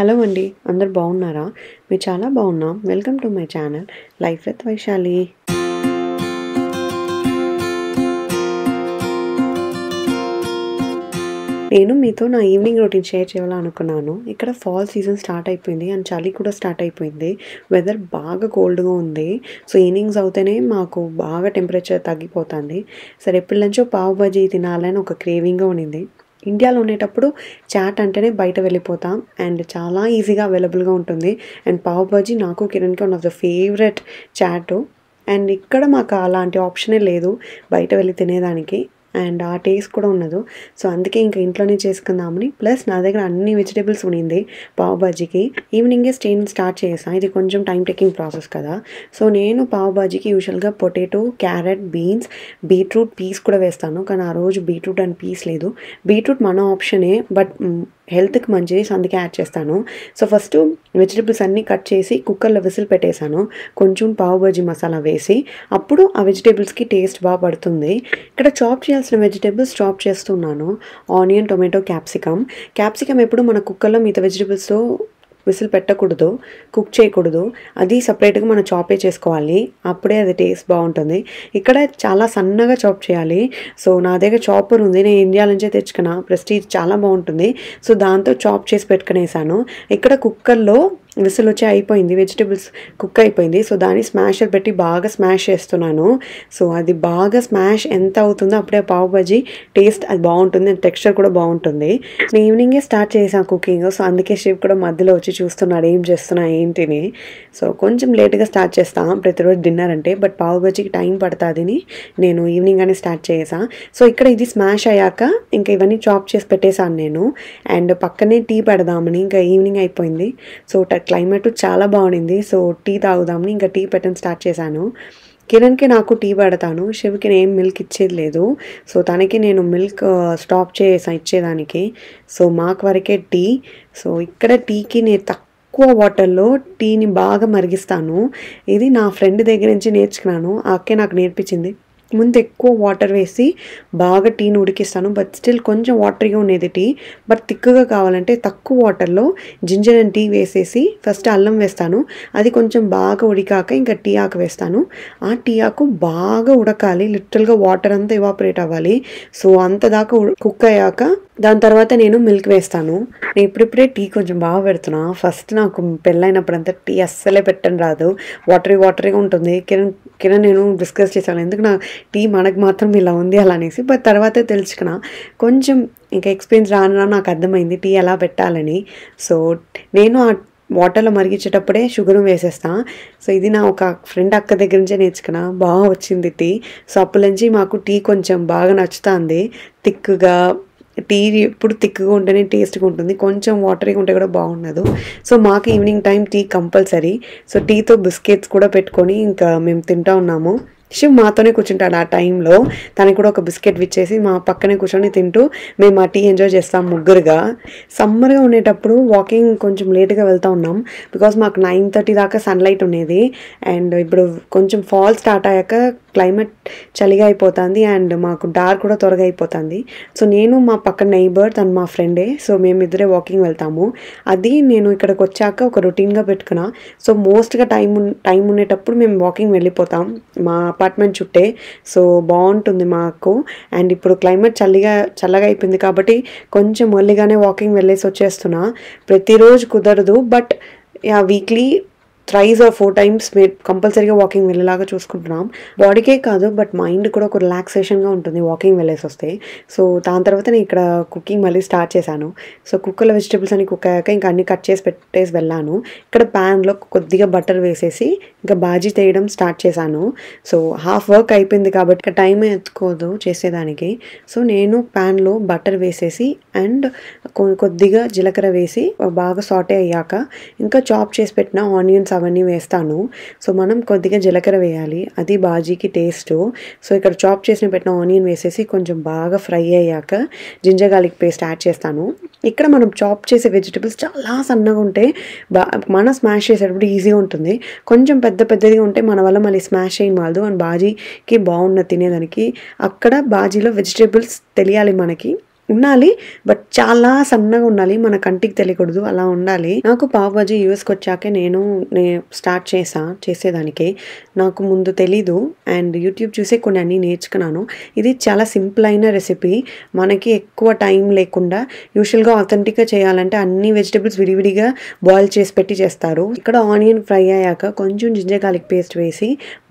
hello అండి అందరు బాగున్నారా మీరు చాలా బాగున్నాం welcome to my channel life with Vaishali నేను మీతో నా ఈవినింగ్ రొటీన్ షేర్ చేయాలనుకున్నాను ఇక్కడ ఫాల్ సీజన్ స్టార్ట్ అయిపోయింది అండ్ చలి కూడా స్టార్ట్ అయిపోయింది వెదర్ బాగా కోల్డ్గా ఉంది సో ఈవినింగ్స్ అవుతేనే మాకు బాగా టెంపరేచర్ తగ్గిపోతుంది సరే ఎప్పటి నుంచో పావు బజీ తినాలని ఒక క్రేవింగ్గా ఉండింది ఇండియాలో ఉండేటప్పుడు చాట్ అంటేనే బయట వెళ్ళిపోతాం అండ్ చాలా ఈజీగా అవైలబుల్గా ఉంటుంది అండ్ పావ్ బాజీ నాకు కిరణ్కి one of the favourite chaat and ఇక్కడ మాకు అలాంటి ఆప్షనే లేదు బయట వెళ్ళి తినేదానికి అండ్ ఆ టేస్ట్ కూడా ఉండదు సో అందుకే ఇంకా ఇంట్లోనే చేసుకుందామని ప్లస్ నా దగ్గర అన్ని వెజిటేబుల్స్ ఉండింది పావు బాజీకి ఈవినింగే స్టేన్ స్టార్ట్ చేసాను ఇది కొంచెం టైం టేకింగ్ ప్రాసెస్ కదా సో నేను పావు బాజీకి యూజువల్గా potato carrot beans beetroot peas కూడా వేస్తాను కానీ ఆ రోజు బీట్రూట్ అండ్ పీస్ లేదు బీట్రూట్ మన ఆప్షనే బట్ హెల్త్కి మంచిది సో అందుకే యాడ్ చేస్తాను సో ఫస్ట్ వెజిటబుల్స్ అన్నీ కట్ చేసి కుక్కర్లో విసిల్ పెట్టేశాను కొంచెం పావు పావుబజీ మసాలా వేసి అప్పుడు ఆ వెజిటేబుల్స్కి టేస్ట్ బాగా పడుతుంది ఇక్కడ చాప్ చేయాల్సిన వెజిటేబుల్స్ చాప్ చేస్తున్నాను ఆనియన్ టొమాటో క్యాప్సికమ్ క్యాప్సికమ్ ఎప్పుడు మన కుక్కర్లో మిగతా వెజిటేబుల్స్తో విసిల్ పెట్టకూడదు కుక్ చేయకూడదు అది సపరేట్గా మనం చాపే చేసుకోవాలి అప్పుడే అది టేస్ట్ బాగుంటుంది ఇక్కడ చాలా సన్నగా చాప్ చేయాలి సో నా దగ్గర చాపర్ ఉంది నేను ఇండియా నుంచే తెచ్చుకున్నా ప్రెస్టీజ్ చాలా బాగుంటుంది సో దాంతో చాప్ చేసి పెట్టుకునేసాను ఇక్కడ కుక్కర్లో విసులు వచ్చి అయిపోయింది వెజిటేబుల్స్ కుక్ అయిపోయింది సో దాన్ని స్మాషర్ పెట్టి బాగా స్మాష్ చేస్తున్నాను సో అది బాగా స్మాష్ ఎంత అవుతుందో అప్పుడే పావు భాజీ టేస్ట్ అది బాగుంటుంది టెక్స్చర్ కూడా బాగుంటుంది నేను ఈవినింగే స్టార్ట్ చేశాను కుకింగ్ సో అందుకే షేప్ కూడా మధ్యలో వచ్చి చూస్తున్నాడు ఏం చేస్తున్నా ఏంటిని సో కొంచెం లేట్గా స్టార్ట్ చేస్తా ప్రతిరోజు డిన్నర్ అంటే బట్ పావు బజ్జీకి టైం పడుతుందని నేను ఈవినింగ్ అని స్టార్ట్ చేసా సో ఇక్కడ ఇది స్మాష్ అయ్యాక ఇంకా ఇవన్నీ చాప్ చేసి పెట్టేశాను నేను అండ్ పక్కనే టీ పెడదామని ఇంకా ఈవినింగ్ అయిపోయింది సో క్లైమేట్ చాలా బాగుండింది సో టీ తాగుదామని ఇంకా టీ పెట్టడం స్టార్ట్ చేశాను కిరణ్కి నాకు టీ పెడతాను శివకి నేను మిల్క్ ఇచ్చేది లేదు సో తనకి నేను మిల్క్ స్టాప్ చేసా ఇచ్చేదానికి సో మాకు వరకే టీ సో ఇక్కడ టీకి నేను తక్కువ వాటర్లో టీని బాగా మరిగిస్తాను ఇది నా ఫ్రెండ్ దగ్గర నుంచి నేర్చుకున్నాను అక్కే నాకు నేర్పించింది ముందు ఎక్కువ వాటర్ వేసి బాగా టీని ఉడికిస్తాను బట్ స్టిల్ కొంచెం వాటరీగా ఉండేది టీ బట్ తిక్కుగా కావాలంటే తక్కువ వాటర్లో జింజర్ అండ్ టీ వేసేసి ఫస్ట్ అల్లం వేస్తాను అది కొంచెం బాగా ఉడికాక ఇంకా టీ ఆకు వేస్తాను ఆ టీ ఆకు బాగా ఉడకాలి లిటరల్గా వాటర్ అంతా ఇవాపరేట్ అవ్వాలి సో అంత దాకా కుక్ అయ్యాక దాని తర్వాత నేను మిల్క్ వేస్తాను నేను ఇప్పుడిప్పుడే టీ కొంచెం బాగా పెడుతున్నా ఫస్ట్ నాకు పెళ్ళైనప్పుడంతా టీ అస్సలే పెట్టని రాదు వాటరీ వాటరీగా ఉంటుంది కిరణ్ కిరణ్ నేను డిస్కస్ చేశాను ఎందుకు నా టీ మనకు మాత్రం ఇలా ఉంది అలా అనేసి బట్ తర్వాతే తెలుసుకున్న కొంచెం ఇంకా ఎక్స్పీరియన్స్ రాను నాకు అర్థమైంది టీ ఎలా పెట్టాలని సో నేను ఆ వాటర్లో మరిగించేటప్పుడే షుగర్ వేసేస్తా సో ఇది నా ఒక ఫ్రెండ్ అక్క దగ్గర నుంచే నేర్చుకున్నా బాగా వచ్చింది టీ సో అప్పటి నుంచి మాకు టీ కొంచెం బాగా నచ్చుతుంది థిక్గా టీ ఎప్పుడు థిక్గా ఉంటేనే టేస్ట్గా ఉంటుంది కొంచెం వాటరీగా ఉంటే కూడా బాగుండదు సో మాకు evening time tea compulsory so టీతో బిస్కెట్స్ కూడా పెట్టుకొని ఇంకా మేము తింటా ఉన్నాము శివ్ మాతోనే కూర్చుంటాడు ఆ టైంలో తనకి కూడా ఒక బిస్కెట్ విచ్చేసి మా పక్కనే కూర్చొని తింటూ మేము ఆ టీ ఎంజాయ్ చేస్తాం ముగ్గురుగా సమ్మర్గా ఉండేటప్పుడు వాకింగ్ కొంచెం లేట్గా వెళ్తూ ఉన్నాం బికాస్ మాకు నైన్ థర్టీ దాకా సన్లైట్ ఉండేది అండ్ ఇప్పుడు కొంచెం ఫాల్ స్టార్ట్ అయ్యాక క్లైమేట్ చలిగా అయిపోతుంది అండ్ మాకు డార్క్ కూడా త్వరగా అయిపోతుంది సో నేను మా పక్కన నైబర్ తను మా ఫ్రెండే సో మేము ఇద్దరే వాకింగ్ వెళ్తాము అది నేను ఇక్కడికి వచ్చాక ఒక రొటీన్గా పెట్టుకున్నా సో మోస్ట్గా టైం టైం ఉండేటప్పుడు మేము వాకింగ్ వెళ్ళిపోతాం మా అపార్ట్మెంట్ చుట్టే సో బాగుంటుంది మాకు అండ్ ఇప్పుడు క్లైమేట్ చల్లిగా చల్లగా అయిపోయింది కాబట్టి కొంచెం మళ్ళీగానే వాకింగ్ వెళ్ళేసి వచ్చేస్తున్నా ప్రతిరోజు కుదరదు but ya weekly thrice or four times మీరు కంపల్సరీగా వాకింగ్ వెళ్ళేలాగా చూసుకుంటున్నాం బాడీకే కాదు బట్ మైండ్ కూడా ఒక రిలాక్సేషన్గా ఉంటుంది వాకింగ్ వెళ్ళేసి వస్తే సో దాని తర్వాత నేను ఇక్కడ కుకింగ్ మళ్ళీ స్టార్ట్ చేశాను సో కుక్కర్లో వెజిటబుల్స్ అని కుక్ అయ్యాక ఇంకా అన్ని కట్ చేసి పెట్టేసి వెళ్ళాను ఇక్కడ ప్యాన్లో కొద్దిగా బటర్ వేసేసి ఇంకా బాజీ తేయడం స్టార్ట్ చేశాను సో హాఫ్ వర్క్ అయిపోయింది కాబట్టి ఇక టైం ఎత్తుకోదు చేసేదానికి సో నేను ప్యాన్లో బటర్ వేసేసి అండ్ కొద్దిగా జీలకర్ర వేసి బాగా సాటే అయ్యాక ఇంకా చాప్ చేసి పెట్టిన ఆనియన్స్ అవన్నీ వేస్తాను సో మనం కొద్దిగా జీలకర్ర వేయాలి అది బాజీకి టేస్ట్ సో ఇక్కడ చాప్ చేసిన పెట్టిన ఆనియన్ వేసేసి కొంచెం బాగా ఫ్రై అయ్యాక జింజర్ గార్లిక్ పేస్ట్ యాడ్ చేస్తాను ఇక్కడ మనం చాప్ చేసే వెజిటబుల్స్ చాలా సన్నగా ఉంటే బా మనం స్మాష్ చేసేటప్పుడు ఈజీగా ఉంటుంది కొంచెం పెద్ద పెద్దదిగా ఉంటే మన వల్ల మళ్ళీ స్మాష్ వాళ్ళు అండ్ బాజీకి బాగున్న తినేదానికి అక్కడ బాజీలో వెజిటేబుల్స్ తెలియాలి మనకి ఉండాలి బట్ చాలా సన్నగా ఉండాలి మన కంటికి తెలియకూడదు అలా ఉండాలి నాకు పావుబాజీ యూఎస్కి వచ్చాకే నేను స్టార్ట్ చేసా చేసేదానికి నాకు ముందు తెలీదు అండ్ యూట్యూబ్ చూసే కొన్ని అన్నీ నేర్చుకున్నాను ఇది చాలా సింపుల్ అయిన రెసిపీ మనకి ఎక్కువ టైం లేకుండా యూజువల్గా ఆథెంటిక్గా చేయాలంటే అన్ని వెజిటబుల్స్ విడివిడిగా బాయిల్ చేసి పెట్టి చేస్తారు ఇక్కడ ఆనియన్ ఫ్రై అయ్యాక కొంచెం జింజర్ గార్లిక్ పేస్ట్ వేసి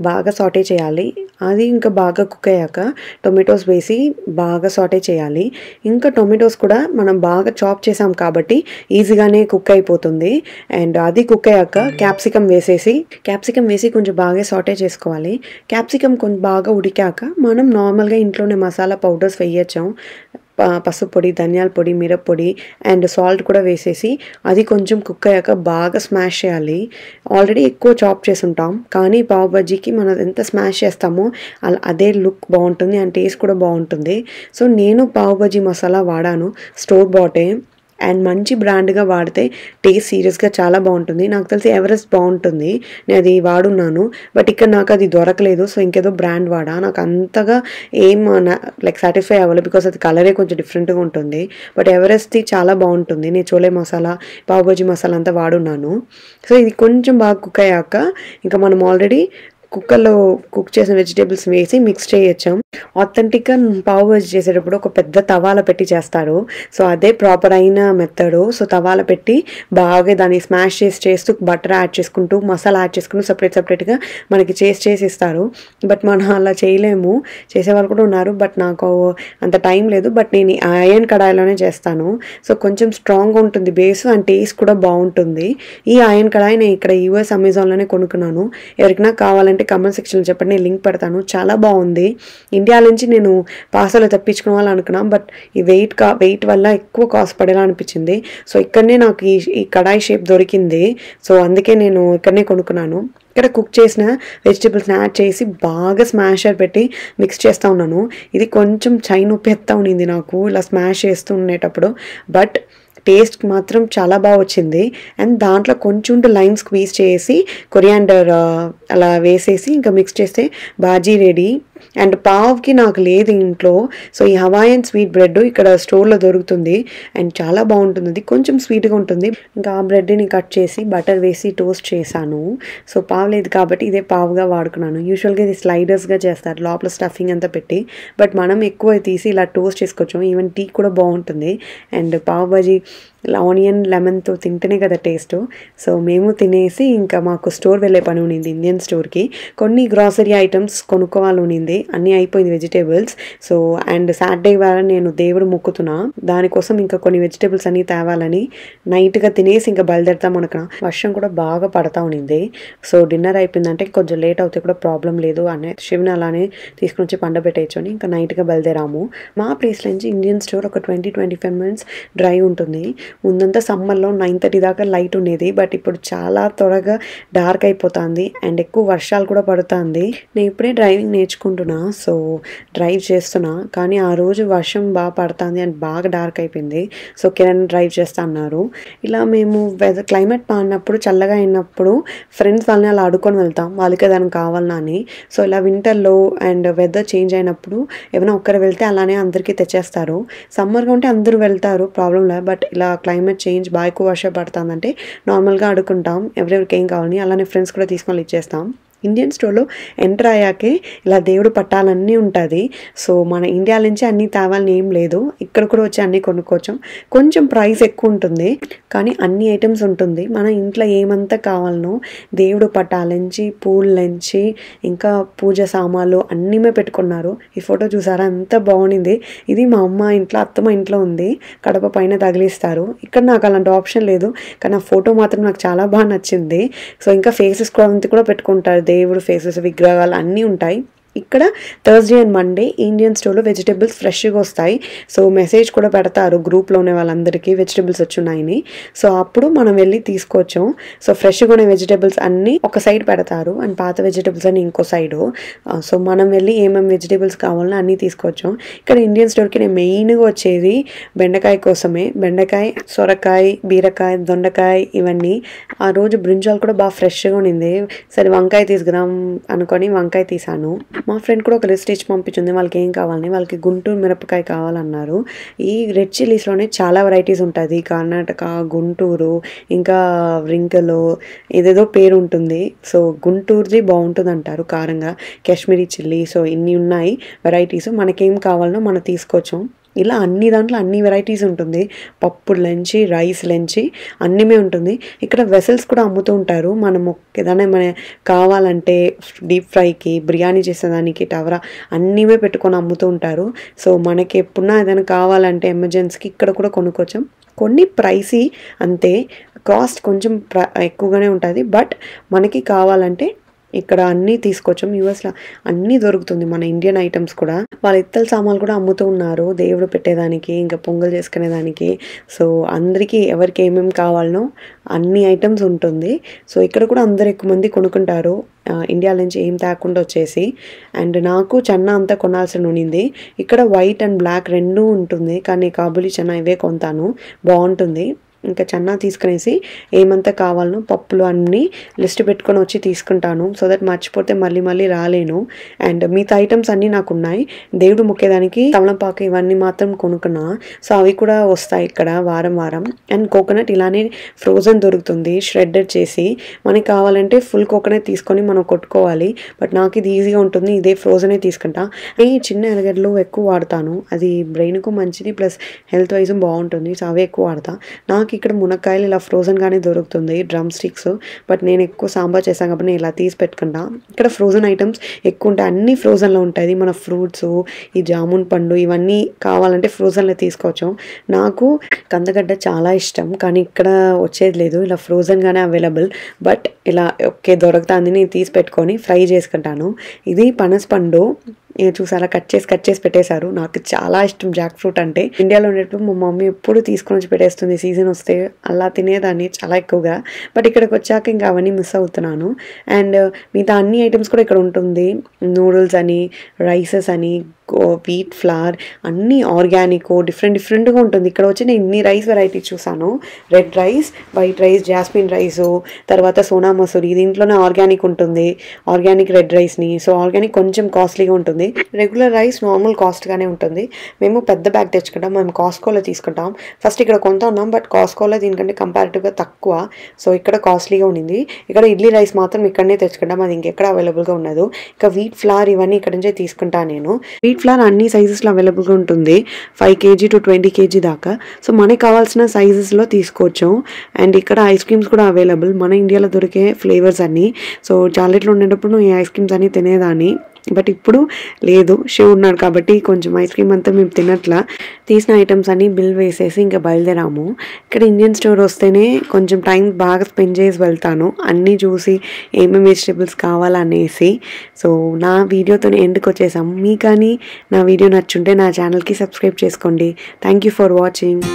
బాగా సాటే చేయాలి అది ఇంకా బాగా కుక్ అయ్యాక టొమాటోస్ వేసి బాగా సాటే చేయాలి ఇంకా టొమాటోస్ కూడా మనం బాగా చాప్ చేసాం కాబట్టి ఈజీగానే కుక్ అయిపోతుంది అండ్ అది కుక్ అయ్యాక క్యాప్సికమ్ వేసేసి క్యాప్సికమ్ వేసి కొంచెం బాగా సాటే చేసుకోవాలి క్యాప్సికమ్ కొంచెం బాగా ఉడికాక మనం నార్మల్గా ఇంట్లోనే మసాలా పౌడర్స్ వేయచ్చాం పసుపు పొడి ధనియాల పొడి మిరప్పొడి అండ్ సాల్ట్ కూడా వేసేసి అది కొంచెం కుక్ అయ్యాక బాగా స్మాష్ చేయాలి ఆల్రెడీ ఎక్కువ చాప్ చేసి ఉంటాం కానీ పావు బజ్జీకి మనం ఎంత స్మాష్ చేస్తామో అదే లుక్ బాగుంటుంది అండ్ టేస్ట్ కూడా బాగుంటుంది సో నేను పావు బజ్జీ మసాలా వాడాను స్టోర్ బాటే అండ్ మంచి బ్రాండ్గా వాడితే టేస్ట్ సీరియస్గా చాలా బాగుంటుంది నాకు తెలిసి ఎవరెస్ట్ బాగుంటుంది నేను అది వాడున్నాను బట్ ఇక్కడ నాకు అది దొరకలేదు సో ఇంకేదో బ్రాండ్ వాడా నాకు అంతగా ఏం లైక్ సాటిస్ఫై అవ్వాలి బికాస్ అది కలరే కొంచెం డిఫరెంట్గా ఉంటుంది బట్ ఎవరెస్ట్ది చాలా బాగుంటుంది నేను చోలే మసాలా పావుబజీ మసాలా అంతా వాడున్నాను సో ఇది కొంచెం బాగా కుక్ అయ్యాక ఇంకా మనం ఆల్రెడీ కుక్కర్లో కుక్ చేసిన వెజిటేబుల్స్ వేసి మిక్స్ చేయొచ్చాం ఆథెంటిక్గా పావు భాజీ చేసేటప్పుడు ఒక పెద్ద తవాల పెట్టి చేస్తారు సో అదే ప్రాపర్ అయిన మెథడు సో తవాల పెట్టి బాగా దాన్ని స్మాష్ చేసి చేస్తూ బటర్ యాడ్ చేసుకుంటూ మసాలా యాడ్ చేసుకుంటూ సపరేట్ సపరేట్గా మనకి చేసి చేసి ఇస్తారు బట్ మనం అలా చేయలేము చేసేవాళ్ళు కూడా ఉన్నారు బట్ నాకు అంత టైం లేదు బట్ నేను అయన్ కడాయిలోనే చేస్తాను సో కొంచెం స్ట్రాంగ్ ఉంటుంది బేస్ అండ్ టేస్ట్ కూడా బాగుంటుంది ఈ అయన్ కడాయి నేను ఇక్కడ యూఎస్ అమెజాన్లోనే కొనుక్కున్నాను ఎవరికైనా కావాలంటే కామెంట్ సెక్షన్లో చెప్పండి నేను లింక్ పెడతాను చాలా బాగుంది ఇండియా నుంచి నేను పాసాలు తెప్పించుకోవాలని అనుకున్నాను బట్ ఈ వెయిట్ కా వెయిట్ వల్ల ఎక్కువ కాస్ట్ పడేలా అనిపించింది సో ఇక్కడనే నాకు ఈ ఈ కడాయి షేప్ దొరికింది సో అందుకే నేను ఇక్కడనే కొనుక్కున్నాను ఇక్కడ కుక్ చేసిన వెజిటేబుల్స్ని యాడ్ చేసి బాగా స్మాషర్ పెట్టి మిక్స్ చేస్తూ ఉన్నాను ఇది కొంచెం చైన్ నొప్పి ఎత్తా ఉండింది నాకు ఇలా స్మాష్ చేస్తూ ఉండేటప్పుడు బట్ టేస్ట్ మాత్రం చాలా బాగా వచ్చింది అండ్ దాంట్లో కొంచెం లైమ్ స్క్వీజ్ చేసి కొరియాండర్ uh, అలా వేసేసి ఇంకా మిక్స్ చేస్తే బాజీ రెడీ అండ్ పావ్కి నాకు లేదు ఇంట్లో సో ఈ హవాయన్ స్వీట్ బ్రెడ్ ఇక్కడ స్టోర్లో దొరుకుతుంది అండ్ చాలా బాగుంటుంది అది కొంచెం స్వీట్గా ఉంటుంది ఇంకా ఆ బ్రెడ్ని కట్ చేసి బటర్ వేసి టోస్ట్ చేశాను సో పావ్ లేదు కాబట్టి ఇదే పావుగా వాడుకున్నాను యూజువల్గా ఇది స్లైడర్స్గా చేస్తారు లోపల స్టఫింగ్ అంతా పెట్టి బట్ మనం ఎక్కువ తీసి ఇలా టోస్ట్ చేసుకోవచ్చు ఈవెన్ టీ కూడా బాగుంటుంది అండ్ పావ్ బజీ ఆనియన్ లెమన్తో తింటేనే కదా టేస్ట్ సో మేము తినేసి ఇంకా మాకు స్టోర్ వెళ్ళే పని ఉన్నింది ఇండియన్ స్టోర్కి కొన్ని గ్రాసరీ ఐటమ్స్ కొనుక్కోవాలి ఉన్నింది అన్నీ అయిపోయింది వెజిటేబుల్స్ సో అండ్ సాటర్డే వారం నేను దేవుడు మొక్కుతున్నా దానికోసం ఇంకా కొన్ని వెజిటేబుల్స్ అన్నీ తేవాలని నైట్గా తినేసి ఇంకా బయలుదేరుతాం అనుకున్న వర్షం కూడా బాగా పడతా ఉన్నింది సో డిన్నర్ అయిపోయిందంటే కొంచెం లేట్ అవుతే కూడా ప్రాబ్లం లేదు అనే శివుని అలానే తీసుకుని వచ్చి పండ అని ఇంకా నైట్గా బయలుదేరాము మా ప్లేస్లో నుంచి ఇండియన్ స్టోర్ ఒక twenty twenty five minutes drive ఉంటుంది ముందంతా సమ్మర్లో నైన్ థర్టీ దాకా లైట్ ఉండేది బట్ ఇప్పుడు చాలా త్వరగా డార్క్ అయిపోతుంది అండ్ ఎక్కువ వర్షాలు కూడా పడుతుంది నేను ఇప్పుడే డ్రైవింగ్ నేర్చుకుంటున్నా సో డ్రైవ్ చేస్తున్నా కానీ ఆ రోజు వర్షం బాగా పడుతుంది అండ్ బాగా డార్క్ అయిపోయింది సో కిరణ్ డ్రైవ్ చేస్తా అన్నారు ఇలా మేము వెదర్ క్లైమేట్ బాగున్నప్పుడు చల్లగా అయినప్పుడు ఫ్రెండ్స్ వాళ్ళని అలా ఆడుకొని వెళ్తాం వాళ్ళకి దానికి కావాలన్నా అని సో ఇలా వింటర్లో అండ్ వెదర్ చేంజ్ అయినప్పుడు ఏమైనా ఒక్కరు వెళ్తే అలానే అందరికీ తెచ్చేస్తారు సమ్మర్గా ఉంటే అందరూ వెళ్తారు ప్రాబ్లం లేదు బట్ ఇలా క్లైమేట్ చేంజ్ బాగా ఎక్కువ వర్షం పడుతుందంటే నార్మల్గా అడుగుంటాం ఎవరెవరికి ఏం కావాలని అలానే ఫ్రెండ్స్ కూడా తీసుకొని ఇచ్చేస్తాం ఇండియన్ స్టోర్లో ఎంటర్ అయ్యాకే ఇలా దేవుడు పట్టాలన్నీ ఉంటుంది సో మన ఇండియా నుంచి అన్నీ తేవాలని ఏం లేదు ఇక్కడ కూడా వచ్చి అన్నీ కొనుక్కోవచ్చు కొంచెం ప్రైస్ ఎక్కువ ఉంటుంది కానీ అన్ని ఐటమ్స్ ఉంటుంది మన ఇంట్లో ఏమంతా కావాలనో దేవుడు పట్టాలించి నుంచి ఇంకా పూజ సామాన్లు అన్నీమే పెట్టుకున్నారు ఈ ఫోటో చూసారా ఎంత బాగుంది ఇది మా అమ్మ ఇంట్లో అత్తమ్మ ఇంట్లో ఉంది కడప పైన తగిలిస్తారు ఇక్కడ నాకు అలాంటి ఆప్షన్ లేదు కానీ ఆ ఫోటో మాత్రం నాకు చాలా బాగా నచ్చింది సో ఇంకా ఫేసెస్ కూడా కూడా పెట్టుకుంటారు దేవుడు ఫేసెస్ విగ్రహాలు అన్నీ ఉంటాయి ఇక్కడ థర్స్డే అండ్ మండే ఇండియన్ స్టోర్లో వెజిటేబుల్స్ ఫ్రెష్గా వస్తాయి సో మెసేజ్ కూడా పెడతారు గ్రూప్లోనే వాళ్ళందరికీ వెజిటేబుల్స్ వచ్చున్నాయని సో అప్పుడు మనం వెళ్ళి తీసుకోవచ్చాం సో ఫ్రెష్గా ఉన్న వెజిటేబుల్స్ అన్నీ ఒక సైడ్ పెడతారు అండ్ పాత వెజిటేబుల్స్ అని ఇంకో సైడు సో మనం వెళ్ళి ఏమేమి వెజిటేబుల్స్ కావాలన్నా అన్నీ తీసుకోవచ్చాం ఇక్కడ ఇండియన్ స్టోర్కి నేను మెయిన్గా వచ్చేది బెండకాయ కోసమే బెండకాయ సొరకాయ బీరకాయ దొండకాయ ఇవన్నీ ఆ రోజు బ్రింజాలు కూడా బాగా ఫ్రెష్గా ఉండింది సరే వంకాయ తీసుకురాం అనుకొని వంకాయ తీసాను మా ఫ్రెండ్ కూడా ఒక లిస్ట్ ఇచ్చి పంపించింది వాళ్ళకి ఏం కావాలని వాళ్ళకి గుంటూరు మిరపకాయ కావాలన్నారు ఈ రెడ్ చిల్లీస్లోనే చాలా వెరైటీస్ ఉంటుంది కర్ణాటక గుంటూరు ఇంకా వ్రింకలు ఏదేదో పేరు ఉంటుంది సో గుంటూరుది బాగుంటుంది అంటారు కారంగా కాశ్మీరీ చిల్లీ సో ఇన్ని ఉన్నాయి వెరైటీస్ మనకేం కావాలనో మనం తీసుకోవచ్చాం ఇలా అన్ని దాంట్లో అన్ని వెరైటీస్ ఉంటుంది పప్పు లంచి రైస్ లంచి అన్నిమే ఉంటుంది ఇక్కడ వెసల్స్ కూడా అమ్ముతూ ఉంటారు మనము ఏదైనా మన కావాలంటే డీప్ ఫ్రైకి బిర్యానీ చేసేదానికి టవరా అన్నీవే పెట్టుకొని అమ్ముతూ ఉంటారు సో మనకి ఎప్పుడన్నా ఏదైనా కావాలంటే ఎమర్జెన్సీకి ఇక్కడ కూడా కొనుక్కోవచ్చు కొన్ని ప్రైసీ అంతే కాస్ట్ కొంచెం ఎక్కువగానే ఉంటుంది బట్ మనకి కావాలంటే ఇక్కడ అన్నీ తీసుకొచ్చాం యూఎస్లో అన్నీ దొరుకుతుంది మన ఇండియన్ ఐటమ్స్ కూడా వాళ్ళ ఇత్తల సామాన్లు కూడా అమ్ముతూ ఉన్నారు దేవుడు పెట్టేదానికి ఇంకా పొంగల్ చేసుకునేదానికి సో అందరికీ ఎవరికి ఏమేమి కావాలనో అన్ని ఐటమ్స్ ఉంటుంది సో ఇక్కడ కూడా అందరు ఎక్కువ మంది కొనుక్కుంటారు ఇండియా నుంచి ఏం తేకుండా వచ్చేసి అండ్ నాకు చెన్న అంతా కొనాల్సి ఉండింది ఇక్కడ వైట్ అండ్ బ్లాక్ రెండు ఉంటుంది కానీ కాబులి చెన్న ఇవే కొంతాను బాగుంటుంది ఇంకా చన్నా తీసుకునేసి ఏమంతా కావాలనో పప్పులు అన్నీ లిస్ట్ పెట్టుకొని వచ్చి తీసుకుంటాను సో దట్ మర్చిపోతే మళ్ళీ మళ్ళీ రాలేను అండ్ మిగతా ఐటమ్స్ అన్నీ నాకు ఉన్నాయి దేవుడు ముక్కేదానికి తమలపాకు ఇవన్నీ మాత్రం కొనుక్కున్నా సో అవి కూడా వస్తాయి ఇక్కడ వారం వారం అండ్ కోకోనట్ ఇలానే ఫ్రోజన్ దొరుకుతుంది ష్రెడ్డెడ్ చేసి మనకి కావాలంటే ఫుల్ కోకోనట్ తీసుకొని మనం కొట్టుకోవాలి బట్ నాకు ఇది ఈజీగా ఉంటుంది ఇదే ఫ్రోజనే తీసుకుంటా ఈ చిన్న ఎలగడ్డలు ఎక్కువ వాడతాను అది బ్రెయిన్కు మంచిది ప్లస్ హెల్త్ వైజ్ బాగుంటుంది సో అవి ఎక్కువ వాడతా నాకు మనకి ఇక్కడ మునక్కాయలు ఇలా ఫ్రోజన్గానే దొరుకుతుంది డ్రమ్ స్టిక్స్ బట్ నేను ఎక్కువ సాంబార్ చేశాను కాబట్టి నేను ఇలా తీసి పెట్టుకుంటా ఇక్కడ ఫ్రోజన్ ఐటమ్స్ ఎక్కువ ఉంటాయి అన్ని ఫ్రోజన్లో ఉంటాయి మన ఫ్రూట్స్ ఈ జామున్ పండు ఇవన్నీ కావాలంటే ఫ్రోజన్లో తీసుకోవచ్చు నాకు కందగడ్డ చాలా ఇష్టం కానీ ఇక్కడ వచ్చేది లేదు ఇలా ఫ్రోజన్గానే అవైలబుల్ బట్ ఇలా ఓకే దొరుకుతుంది నేను తీసి పెట్టుకొని ఫ్రై చేసుకుంటాను ఇది పనసపండు ఇది చూసారా కట్ చేసి కట్ చేసి పెట్టేశారు నాకు చాలా ఇష్టం జాక్ ఫ్రూట్ అంటే ఇండియాలో ఉండేటప్పుడు మా మమ్మీ ఎప్పుడు తీసుకొని వచ్చి పెట్టేస్తుంది సీజన్ వస్తే అలా తినేదాన్ని చాలా ఎక్కువగా బట్ ఇక్కడికి వచ్చాక ఇంకా అవన్నీ మిస్ అవుతున్నాను అండ్ మిగతా అన్ని ఐటమ్స్ కూడా ఇక్కడ ఉంటుంది నూడిల్స్ అని రైసెస్ అని వీట్ ఫ్లవర్ అన్నీ ఆర్గానిక్ డిఫరెంట్ డిఫరెంట్గా ఉంటుంది ఇక్కడ వచ్చి నేను ఇన్ని రైస్ వెరైటీ చూసాను red rice white rice jasmine rice తర్వాత సోనా మసూరి దీంట్లోనే ఆర్గానిక్ ఉంటుంది ఆర్గానిక్ రెడ్ రైస్ని సో ఆర్గానిక్ కొంచెం కాస్ట్లీగా ఉంటుంది రెగ్యులర్ రైస్ నార్మల్ కాస్ట్గానే ఉంటుంది మేము పెద్ద బ్యాగ్ తెచ్చుకుంటాం మేము కాస్కోలో తీసుకుంటాం ఫస్ట్ ఇక్కడ కొంత ఉన్నాం బట్ కాస్కోలో దీనికంటే కంపారిటివ్గా తక్కువ సో ఇక్కడ కాస్ట్లీగా ఉండింది ఇక్కడ ఇడ్లీ రైస్ మాత్రం ఇక్కడనే తెచ్చుకుంటాం అది ఇంకెక్కడ అవైలబుల్గా ఉండదు ఇంకా వీట్ ఫ్లవర్ ఇవన్నీ ఇక్కడ నుంచే తీసుకుంటాను నేను వీట్ వీట్ ఫ్లవర్ అన్ని సైజెస్లో అవైలబుల్గా ఉంటుంది five KG to twenty KG దాకా సో మనకి కావాల్సిన సైజెస్లో తీసుకోవచ్చు అండ్ ఇక్కడ ఐస్ క్రీమ్స్ కూడా అవైలబుల్ మన ఇండియాలో దొరికే ఫ్లేవర్స్ అన్నీ సో చాలెట్లు ఉండేటప్పుడు ఈ ఐస్ క్రీమ్స్ అన్నీ తినేదాన్ని బట్ ఇప్పుడు లేదు షివ్ ఉన్నాడు కాబట్టి కొంచెం ఐస్ క్రీమ్ అంతా మేము తినట్లా తీసిన ఐటమ్స్ అన్ని బిల్ వేసేసి ఇంకా బయలుదేరాము ఇక్కడ ఇండియన్ స్టోర్ వస్తేనే కొంచెం టైం బాగా స్పెండ్ చేసి వెళ్తాను అన్నీ చూసి ఏమేమి వెజిటేబుల్స్ కావాలనేసి సో నా వీడియోతో ఎండ్కి వచ్చేసాము మీ కానీ నా వీడియో నచ్చుంటే నా ఛానల్కి సబ్స్క్రైబ్ చేసుకోండి థ్యాంక్ యూ ఫర్ వాచింగ్